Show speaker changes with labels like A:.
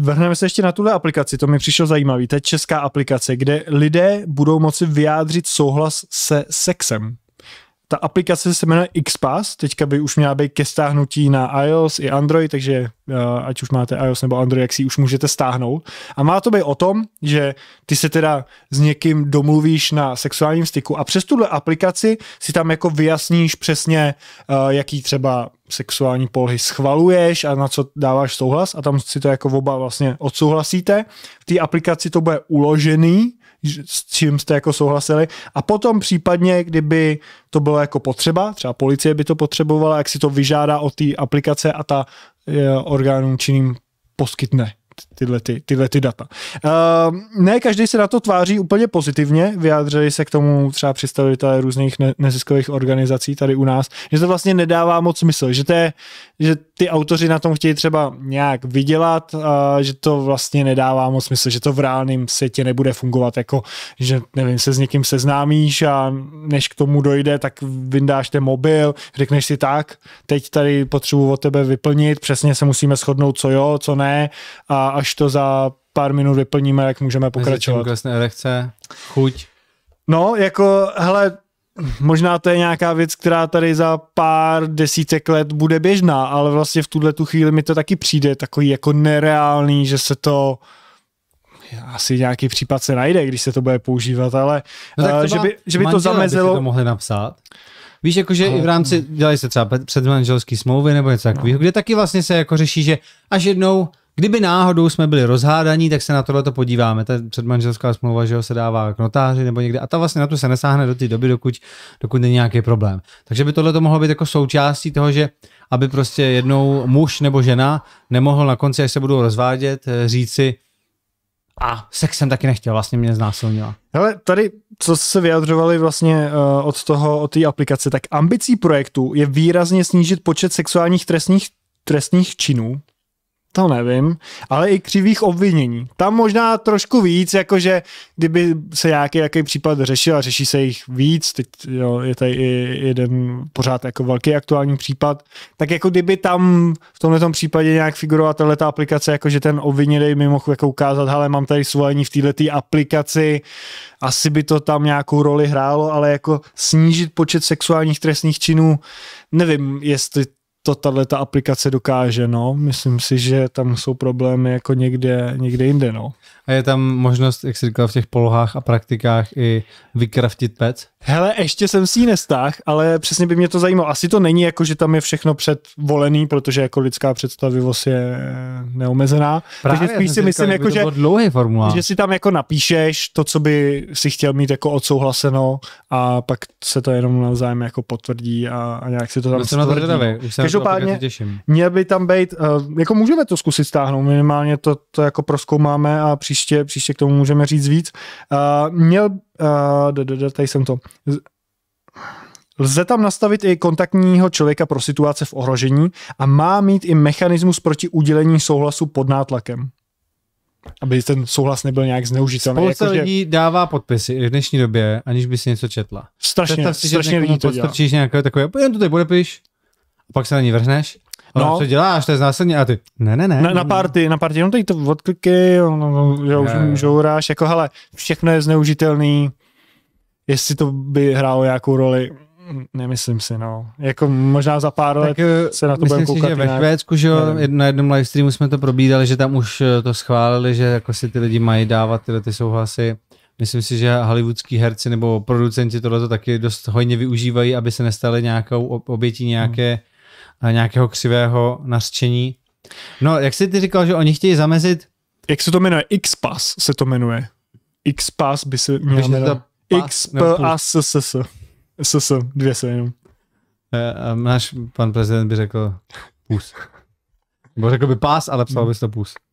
A: Vrhneme se ještě na tuhle aplikaci, to mi přišlo zajímavý. To je česká aplikace, kde lidé budou moci vyjádřit souhlas se sexem. Ta aplikace se jmenuje XPass, teďka by už měla být ke stáhnutí na iOS i Android, takže eh, ať už máte iOS nebo Android, jak si ji už můžete stáhnout. A má to být o tom, že ty se teda s někým domluvíš na sexuálním styku a přes tuhle aplikaci si tam jako vyjasníš přesně, eh, jaký třeba sexuální polohy schvaluješ a na co dáváš souhlas a tam si to jako oba vlastně odsouhlasíte. V té aplikaci to bude uložený, s čím jste jako souhlasili a potom případně, kdyby to bylo jako potřeba, třeba policie by to potřebovala, jak si to vyžádá od té aplikace a ta eh, orgánům činným poskytne tyhle, ty, tyhle ty data. Uh, ne každý se na to tváří úplně pozitivně, vyjádřili se k tomu třeba představitelé různých ne- neziskových organizací tady u nás, že to vlastně nedává moc smysl, že, to je, že ty autoři na tom chtějí třeba nějak vydělat, uh, že to vlastně nedává moc smysl, že to v reálném světě nebude fungovat, jako že nevím, se s někým seznámíš a než k tomu dojde, tak vyndáš ten mobil, řekneš si tak, teď tady potřebuji od tebe vyplnit, přesně se musíme shodnout, co jo, co ne a až to za pár minut vyplníme, jak můžeme pokračovat.
B: Klesne lehce, chuť.
A: No, jako, hele, možná to je nějaká věc, která tady za pár desítek let bude běžná, ale vlastně v tuhle tu chvíli mi to taky přijde takový jako nereálný, že se to asi nějaký případ se najde, když se to bude používat, ale no tak eh, že, by, že by to zamezilo. By to
B: mohli napsat. Víš, jakože i v rámci, dělají se třeba předmanželský smlouvy nebo něco takového, no. kde taky vlastně se jako řeší, že až jednou Kdyby náhodou jsme byli rozhádaní, tak se na tohle to podíváme. Ta předmanželská smlouva, že ho se dává k notáři nebo někde. A ta vlastně na to se nesáhne do té doby, dokud, dokud není nějaký problém. Takže by tohle to mohlo být jako součástí toho, že aby prostě jednou muž nebo žena nemohl na konci, až se budou rozvádět, eh, říci, a sex jsem taky nechtěl, vlastně mě znásilnila.
A: Ale tady, co se vyjadřovali vlastně uh, od toho, od té aplikace, tak ambicí projektu je výrazně snížit počet sexuálních trestních, trestních činů, to nevím, ale i křivých obvinění. Tam možná trošku víc, jakože kdyby se nějaký, nějaký případ řešil a řeší se jich víc, teď jo, je tady i jeden pořád jako velký aktuální případ, tak jako kdyby tam v tomto případě nějak figurovala tahle ta aplikace, jakože ten obviněný mi mohl jako ukázat, hele, mám tady svolení v této aplikaci, asi by to tam nějakou roli hrálo, ale jako snížit počet sexuálních trestných činů, nevím, jestli to tahle ta aplikace dokáže, no. Myslím si, že tam jsou problémy jako někde, někde jinde, no.
B: A je tam možnost, jak jsi říkal, v těch polohách a praktikách i vykraftit pec?
A: Hele, ještě jsem si ji nestáhl, ale přesně by mě to zajímalo. Asi to není jako, že tam je všechno předvolený, protože jako lidská představivost je eh, neomezená. Právě, Takže spíš si myslím, jako, že, dlouhý formulář. že si tam jako napíšeš to, co by si chtěl mít jako odsouhlaseno a pak se to jenom navzájem jako potvrdí a, a nějak si to tam Byl jsem na už Každopádně měl by tam být, uh, jako můžeme to zkusit stáhnout, minimálně to, to jako proskoumáme a příště příště, příště k tomu můžeme říct víc. Uh, měl, uh, tady jsem to, Lze tam nastavit i kontaktního člověka pro situace v ohrožení a má mít i mechanismus proti udělení souhlasu pod nátlakem. Aby ten souhlas nebyl nějak zneužitelný. Spousta jako, lidí
B: dává podpisy v dnešní době, aniž by si něco četla. Strašně, Představ si, strašně lidí to dělá. nějaké takové, jen
A: to tady podepiš,
B: a pak se na ní vrhneš no. co děláš, to je znásilně, a ty, ne, ne, ne. Na, na
A: party, na party, no tady to odkliky, no, no, že už žouráš, jako hele, všechno je zneužitelný, jestli to by hrálo nějakou roli, Nemyslím si, no. Jako možná za pár tak, let eh, se na to budeme koukat. Si, že jinak. ve Švédsku, že jo,
B: na jednom live streamu jsme to probídali, že tam už eh, to schválili, že jako si ty lidi mají dávat tyhle ty souhlasy. Myslím si, že hollywoodský herci nebo producenti tohle taky dost hojně využívají, aby se nestali nějakou obětí nějaké hmm Eh, nějakého křivého nařčení. No, jak jsi ty říkal, že oni chtějí zamezit...
A: Jak se to jmenuje? X-Pass se to jmenuje. X-Pass by se měl jmenovat. x p a s s s s s dvě se jenom. Eh, eh, náš
B: pan prezident by řekl pus. Nebo řekl by pás, ale psal bys to pus.